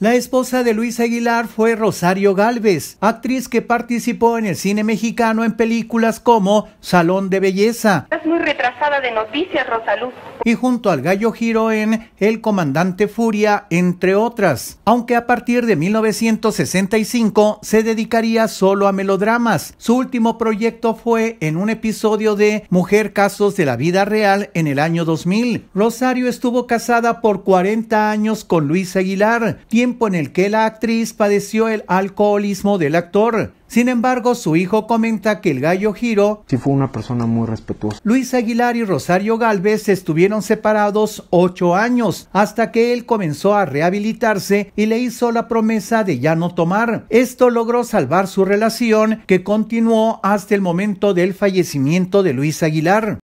La esposa de Luis Aguilar fue Rosario Galvez, actriz que participó en el cine mexicano en películas como Salón de Belleza. Estás muy retrasada de noticias, Rosaluz y junto al Gallo en el Comandante Furia, entre otras. Aunque a partir de 1965 se dedicaría solo a melodramas. Su último proyecto fue en un episodio de Mujer Casos de la Vida Real en el año 2000. Rosario estuvo casada por 40 años con Luis Aguilar, tiempo en el que la actriz padeció el alcoholismo del actor. Sin embargo, su hijo comenta que el gallo Giro sí fue una persona muy respetuosa. Luis Aguilar y Rosario Galvez estuvieron separados ocho años hasta que él comenzó a rehabilitarse y le hizo la promesa de ya no tomar. Esto logró salvar su relación que continuó hasta el momento del fallecimiento de Luis Aguilar.